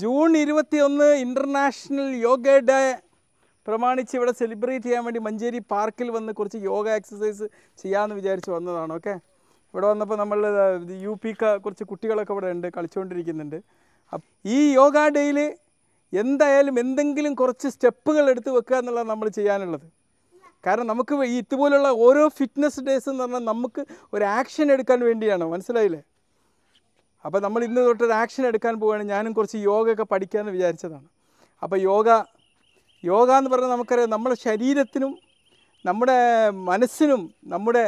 June ഇരുപത്തിയൊന്ന് international yoga day പ്രമാണിച്ച് ഇവിടെ സെലിബ്രേറ്റ് ചെയ്യാൻ വേണ്ടി മഞ്ചേരി പാർക്കിൽ വന്ന് കുറച്ച് യോഗ എക്സസൈസ് ചെയ്യാമെന്ന് വിചാരിച്ച് വന്നതാണ് ഓക്കെ ഇവിടെ വന്നപ്പോൾ നമ്മൾ യു പി കുറച്ച് കുട്ടികളൊക്കെ ഇവിടെ ഉണ്ട് കളിച്ചുകൊണ്ടിരിക്കുന്നുണ്ട് ഈ യോഗ ഡേയിൽ എന്തായാലും എന്തെങ്കിലും കുറച്ച് സ്റ്റെപ്പുകൾ എടുത്ത് വെക്കുക എന്നുള്ളതാണ് നമ്മൾ ചെയ്യാനുള്ളത് കാരണം നമുക്ക് ഇതുപോലുള്ള ഓരോ ഫിറ്റ്നസ് ഡേയ്സ് എന്ന് പറഞ്ഞാൽ നമുക്ക് ഒരു ആക്ഷൻ എടുക്കാൻ വേണ്ടിയാണ് മനസ്സിലായില്ലേ അപ്പോൾ നമ്മൾ ഇന്ന് തൊട്ട് ഒരു ആക്ഷൻ എടുക്കാൻ പോവുകയാണ് ഞാനും കുറച്ച് യോഗയൊക്കെ പഠിക്കാമെന്ന് വിചാരിച്ചതാണ് അപ്പോൾ യോഗ യോഗ എന്ന് പറഞ്ഞാൽ നമുക്കറിയാം നമ്മുടെ ശരീരത്തിനും നമ്മുടെ മനസ്സിനും നമ്മുടെ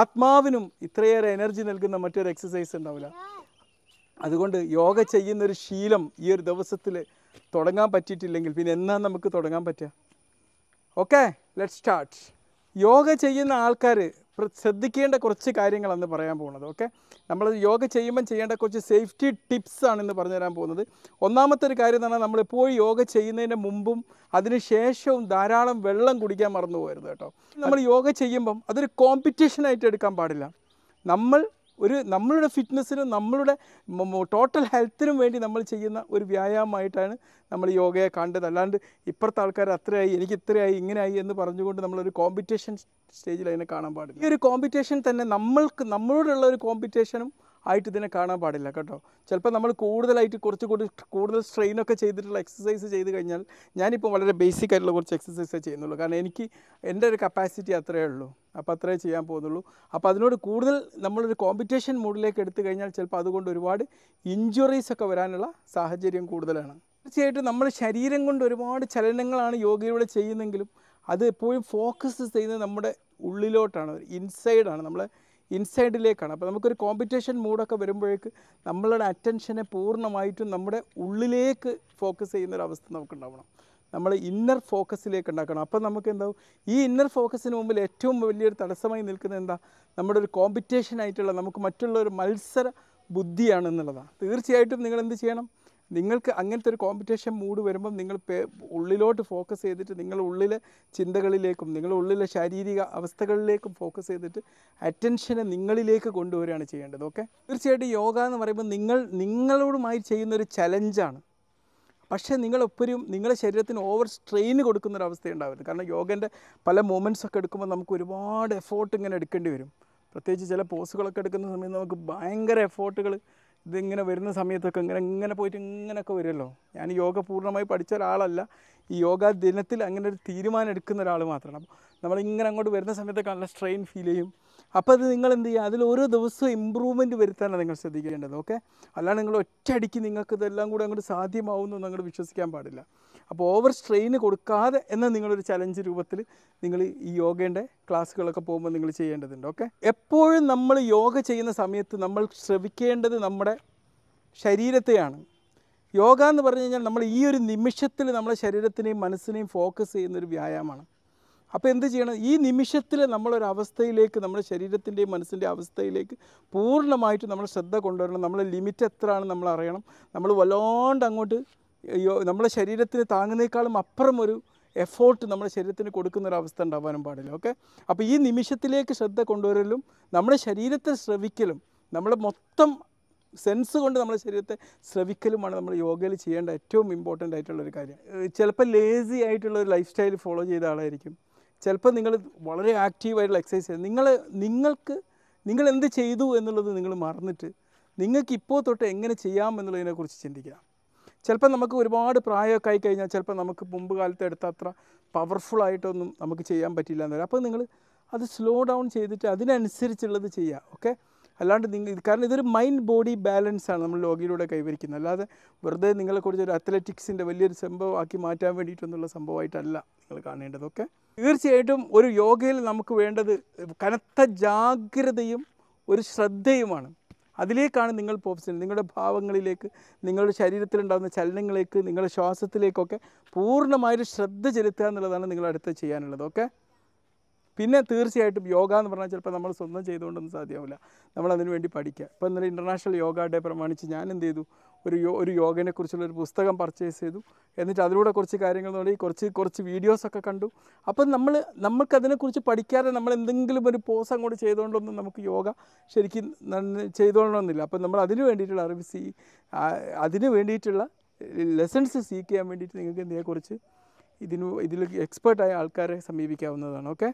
ആത്മാവിനും ഇത്രയേറെ എനർജി നൽകുന്ന മറ്റൊരു എക്സസൈസ് ഉണ്ടാവില്ല അതുകൊണ്ട് യോഗ ചെയ്യുന്നൊരു ശീലം ഈ ഒരു ദിവസത്തിൽ തുടങ്ങാൻ പറ്റിയിട്ടില്ലെങ്കിൽ പിന്നെ എന്നാ നമുക്ക് തുടങ്ങാൻ പറ്റുക ഓക്കെ ലെറ്റ് സ്റ്റാർട്ട് യോഗ ചെയ്യുന്ന ആൾക്കാർ ശ്രദ്ധിക്കേണ്ട കുറച്ച് കാര്യങ്ങളാണ് പറയാൻ പോകുന്നത് ഓക്കെ നമ്മൾ യോഗ ചെയ്യുമ്പം ചെയ്യേണ്ട കുറച്ച് സേഫ്റ്റി ടിപ്സ് ആണ് ഇന്ന് തരാൻ പോകുന്നത് ഒന്നാമത്തെ ഒരു കാര്യം എന്ന് പറഞ്ഞാൽ നമ്മൾ പോയി യോഗ ചെയ്യുന്നതിന് മുമ്പും അതിന് ശേഷവും ധാരാളം വെള്ളം കുടിക്കാൻ മറന്നു പോകരുത് കേട്ടോ നമ്മൾ യോഗ ചെയ്യുമ്പം അതൊരു കോമ്പറ്റീഷനായിട്ട് എടുക്കാൻ പാടില്ല നമ്മൾ ഒരു നമ്മളുടെ ഫിറ്റ്നസ്സിനും നമ്മളുടെ ടോട്ടൽ ഹെൽത്തിനും വേണ്ടി നമ്മൾ ചെയ്യുന്ന ഒരു വ്യായാമമായിട്ടാണ് നമ്മൾ യോഗയെ കണ്ടത് അല്ലാണ്ട് ഇപ്പുറത്തെ ആൾക്കാർ അത്രയായി എനിക്ക് ഇത്രയായി ഇങ്ങനെയായി എന്ന് പറഞ്ഞുകൊണ്ട് നമ്മളൊരു കോമ്പറ്റീഷൻ സ്റ്റേജിൽ അതിനെ കാണാൻ പാടില്ല ഈ ഒരു കോമ്പറ്റീഷൻ തന്നെ നമ്മൾക്ക് നമ്മളോടുള്ള ഒരു കോമ്പറ്റീഷനും ആയിട്ട് ഇതിനെ കാണാൻ പാടില്ല കേട്ടോ ചിലപ്പോൾ നമ്മൾ കൂടുതലായിട്ട് കുറച്ച് കൂടി കൂടുതൽ സ്ട്രെയിനൊക്കെ ചെയ്തിട്ടുള്ള എക്സസൈസ് ചെയ്ത് കഴിഞ്ഞാൽ ഞാനിപ്പോൾ വളരെ ബേസിക് ആയിട്ടുള്ള കുറച്ച് എക്സസൈസേ ചെയ്യുന്നുള്ളൂ കാരണം എനിക്ക് എൻ്റെ ഒരു കപ്പാസിറ്റി അത്രയേ ഉള്ളൂ അപ്പോൾ അത്രേ ചെയ്യാൻ പോകുന്നുള്ളൂ അപ്പോൾ അതിനോട് കൂടുതൽ നമ്മളൊരു കോമ്പറ്റീഷൻ മൂഡിലേക്ക് എടുത്തു കഴിഞ്ഞാൽ ചിലപ്പോൾ അതുകൊണ്ട് ഒരുപാട് ഇഞ്ചുറീസ് ഒക്കെ വരാനുള്ള സാഹചര്യം കൂടുതലാണ് തീർച്ചയായിട്ടും നമ്മൾ ശരീരം കൊണ്ട് ഒരുപാട് ചലനങ്ങളാണ് യോഗയിലൂടെ ചെയ്യുന്നെങ്കിലും അത് എപ്പോഴും ഫോക്കസ് ചെയ്യുന്നത് നമ്മുടെ ഉള്ളിലോട്ടാണ് ഇൻസൈഡാണ് നമ്മളെ ഇൻസൈഡിലേക്കാണ് അപ്പോൾ നമുക്കൊരു കോമ്പറ്റീഷൻ മൂഡൊക്കെ വരുമ്പോഴേക്ക് നമ്മളുടെ അറ്റൻഷനെ പൂർണ്ണമായിട്ടും നമ്മുടെ ഉള്ളിലേക്ക് ഫോക്കസ് ചെയ്യുന്നൊരവസ്ഥ നമുക്കുണ്ടാവണം നമ്മൾ ഇന്നർ ഫോക്കസിലേക്ക് ഉണ്ടാക്കണം അപ്പം നമുക്ക് എന്താവും ഈ ഇന്നർ ഫോക്കസിന് മുമ്പിൽ ഏറ്റവും വലിയൊരു തടസ്സമായി നിൽക്കുന്നത് എന്താ നമ്മുടെ ഒരു കോമ്പറ്റീഷൻ ആയിട്ടുള്ള നമുക്ക് മറ്റുള്ള ഒരു മത്സര ബുദ്ധിയാണ് എന്നുള്ളതാണ് തീർച്ചയായിട്ടും നിങ്ങൾ എന്ത് ചെയ്യണം നിങ്ങൾക്ക് അങ്ങനത്തെ ഒരു കോമ്പറ്റീഷൻ മൂഡ് വരുമ്പം നിങ്ങൾ ഉള്ളിലോട്ട് ഫോക്കസ് ചെയ്തിട്ട് നിങ്ങൾ ഉള്ളിലെ ചിന്തകളിലേക്കും നിങ്ങൾ ഉള്ളിലെ ശാരീരിക അവസ്ഥകളിലേക്കും ഫോക്കസ് ചെയ്തിട്ട് അറ്റൻഷനെ നിങ്ങളിലേക്ക് കൊണ്ടുവരികയാണ് ചെയ്യേണ്ടത് ഓക്കെ തീർച്ചയായിട്ടും യോഗ എന്ന് പറയുമ്പോൾ നിങ്ങൾ നിങ്ങളോടുമായി ചെയ്യുന്നൊരു ചലഞ്ചാണ് പക്ഷേ നിങ്ങൾ ഒപ്പരും നിങ്ങളുടെ ശരീരത്തിന് ഓവർ സ്ട്രെയിൻ കൊടുക്കുന്നൊരവസ്ഥ ഉണ്ടാവരുത് കാരണം യോഗേൻ്റെ പല മൂമെൻറ്റ്സ് ഒക്കെ എടുക്കുമ്പോൾ നമുക്ക് ഒരുപാട് എഫോർട്ട് ഇങ്ങനെ എടുക്കേണ്ടി വരും പ്രത്യേകിച്ച് ചില പോസുകളൊക്കെ എടുക്കുന്ന സമയത്ത് നമുക്ക് ഭയങ്കര എഫോർട്ടുകൾ ഇതിങ്ങനെ വരുന്ന സമയത്തൊക്കെ ഇങ്ങനെ ഇങ്ങനെ പോയിട്ട് ഇങ്ങനെയൊക്കെ വരുമല്ലോ ഞാൻ യോഗ പൂർണ്ണമായി പഠിച്ച ഒരാളല്ല ഈ യോഗ ദിനത്തിൽ അങ്ങനെ ഒരു തീരുമാനം എടുക്കുന്ന ഒരാൾ മാത്രമാണ് അപ്പോൾ നമ്മളിങ്ങനെ അങ്ങോട്ട് വരുന്ന സമയത്തൊക്കെ നല്ല സ്ട്രെയിൻ ഫീൽ ചെയ്യും അപ്പോൾ അത് നിങ്ങൾ എന്ത് ചെയ്യുക അതിൽ ഓരോ ദിവസവും ഇമ്പ്രൂവ്മെൻറ്റ് വരുത്താനാണ് നിങ്ങൾ ശ്രദ്ധിക്കേണ്ടത് ഓക്കെ അല്ലാണ്ട് നിങ്ങൾ ഒറ്റയടിക്ക് നിങ്ങൾക്ക് ഇതെല്ലാം കൂടെ അങ്ങോട്ട് സാധ്യമാവുമെന്ന് നിങ്ങൾ വിശ്വസിക്കാൻ പാടില്ല അപ്പോൾ ഓവർ സ്ട്രെയിൻ കൊടുക്കാതെ എന്ന നിങ്ങളൊരു ചലഞ്ച് രൂപത്തിൽ നിങ്ങൾ ഈ യോഗേൻ്റെ ക്ലാസ്സുകളൊക്കെ പോകുമ്പോൾ നിങ്ങൾ ചെയ്യേണ്ടതുണ്ട് ഓക്കെ എപ്പോഴും നമ്മൾ യോഗ ചെയ്യുന്ന സമയത്ത് നമ്മൾ ശ്രവിക്കേണ്ടത് നമ്മുടെ ശരീരത്തെയാണ് യോഗ എന്ന് പറഞ്ഞു കഴിഞ്ഞാൽ നമ്മൾ ഈ ഒരു നിമിഷത്തിൽ നമ്മുടെ ശരീരത്തിനെയും മനസ്സിനെയും ഫോക്കസ് ചെയ്യുന്നൊരു വ്യായാമമാണ് അപ്പോൾ എന്ത് ചെയ്യണം ഈ നിമിഷത്തിൽ നമ്മളൊരവസ്ഥയിലേക്ക് നമ്മുടെ ശരീരത്തിൻ്റെയും മനസ്സിൻ്റെ അവസ്ഥയിലേക്ക് പൂർണ്ണമായിട്ട് നമ്മൾ ശ്രദ്ധ കൊണ്ടുവരണം നമ്മളെ ലിമിറ്റ് എത്രയാണ് നമ്മൾ അറിയണം നമ്മൾ വല്ലാണ്ട് അങ്ങോട്ട് നമ്മുടെ ശരീരത്തിന് താങ്ങുന്നേക്കാളും അപ്പുറം ഒരു എഫോർട്ട് നമ്മുടെ ശരീരത്തിന് കൊടുക്കുന്ന ഒരു അവസ്ഥ ഉണ്ടാവാനും പാടില്ല ഓക്കെ അപ്പോൾ ഈ നിമിഷത്തിലേക്ക് ശ്രദ്ധ കൊണ്ടുവരലും നമ്മുടെ ശരീരത്തെ ശ്രവിക്കലും നമ്മുടെ മൊത്തം സെൻസ് കൊണ്ട് നമ്മുടെ ശരീരത്തെ ശ്രവിക്കലുമാണ് നമ്മൾ യോഗയിൽ ചെയ്യേണ്ട ഏറ്റവും ഇമ്പോർട്ടൻ്റ് ആയിട്ടുള്ള ഒരു കാര്യം ചിലപ്പോൾ ലേസി ആയിട്ടുള്ള ഒരു ലൈഫ് സ്റ്റൈൽ ഫോളോ ചെയ്ത ആളായിരിക്കും ചിലപ്പോൾ നിങ്ങൾ വളരെ ആക്റ്റീവായിട്ടുള്ള എക്സസൈസ് ചെയ്ത് നിങ്ങൾ നിങ്ങൾക്ക് നിങ്ങൾ എന്ത് ചെയ്തു എന്നുള്ളത് നിങ്ങൾ മറന്നിട്ട് നിങ്ങൾക്ക് ഇപ്പോൾ തൊട്ട് എങ്ങനെ ചെയ്യാം എന്നുള്ളതിനെക്കുറിച്ച് ചിന്തിക്കുക ചിലപ്പോൾ നമുക്ക് ഒരുപാട് പ്രായമൊക്കെ ആയി കഴിഞ്ഞാൽ ചിലപ്പോൾ നമുക്ക് മുമ്പ് കാലത്ത് എടുത്ത അത്ര പവർഫുള്ളായിട്ടൊന്നും നമുക്ക് ചെയ്യാൻ പറ്റില്ല എന്ന് വരും അപ്പോൾ നിങ്ങൾ അത് സ്ലോ ഡൗൺ ചെയ്തിട്ട് അതിനനുസരിച്ചുള്ളത് ചെയ്യുക ഓക്കെ അല്ലാണ്ട് നിങ്ങൾ കാരണം ഇതൊരു മൈൻഡ് ബോഡി ബാലൻസ് ആണ് നമ്മൾ ലോഗിയിലൂടെ കൈവരിക്കുന്നത് അല്ലാതെ വെറുതെ നിങ്ങളെക്കുറിച്ച് ഒരു അത്ലറ്റിക്സിൻ്റെ വലിയൊരു സംഭവമാക്കി മാറ്റാൻ വേണ്ടിയിട്ടൊന്നുള്ള സംഭവമായിട്ടല്ല നിങ്ങൾ കാണേണ്ടത് ഓക്കെ തീർച്ചയായിട്ടും ഒരു യോഗയിൽ നമുക്ക് വേണ്ടത് കനത്ത ജാഗ്രതയും ഒരു ശ്രദ്ധയുമാണ് അതിലേക്കാണ് നിങ്ങൾ പോകുന്നത് നിങ്ങളുടെ ഭാവങ്ങളിലേക്ക് നിങ്ങളുടെ ശരീരത്തിലുണ്ടാകുന്ന ചലനങ്ങളിലേക്ക് നിങ്ങളുടെ ശ്വാസത്തിലേക്കൊക്കെ പൂർണ്ണമായൊരു ശ്രദ്ധ ചെലുത്തുക എന്നുള്ളതാണ് നിങ്ങൾ അടുത്ത് ചെയ്യാനുള്ളത് ഓക്കെ പിന്നെ തീർച്ചയായിട്ടും യോഗ എന്ന് പറഞ്ഞാൽ ചിലപ്പോൾ നമ്മൾ സ്വന്തം ചെയ്തുകൊണ്ടൊന്നും സാധ്യമാവില്ല നമ്മൾ അതിനുവേണ്ടി പഠിക്കുക ഇപ്പോൾ ഇന്നലെ ഇൻ്റർനാഷണൽ യോഗ ഡേ പ്രമാണിച്ച് ഞാൻ എന്ത് ചെയ്തു ഒരു യോ ഒരു യോഗയെക്കുറിച്ചുള്ള ഒരു പുസ്തകം പർച്ചേസ് ചെയ്തു എന്നിട്ട് അതിലൂടെ കുറച്ച് കാര്യങ്ങൾ നോക്കി കുറച്ച് കുറച്ച് വീഡിയോസൊക്കെ കണ്ടു അപ്പം നമ്മൾ അതിനെക്കുറിച്ച് പഠിക്കാതെ നമ്മൾ എന്തെങ്കിലും ഒരു പോസ് അങ്ങോട്ട് ചെയ്തുകൊണ്ടൊന്നും നമുക്ക് യോഗ ശരിക്കും ചെയ്തുകൊള്ളണമെന്നില്ല അപ്പം നമ്മൾ അതിന് വേണ്ടിയിട്ടുള്ള അറിവ് സീ അതിന് വേണ്ടിയിട്ടുള്ള ലെസൺസ് സീക്ക് ചെയ്യാൻ വേണ്ടിയിട്ട് നിങ്ങൾക്ക് എന്തെങ്കിലും ഇതിന് ഇതിൽ എക്സ്പേർട്ടായ ആൾക്കാരെ സമീപിക്കാവുന്നതാണ് ഓക്കെ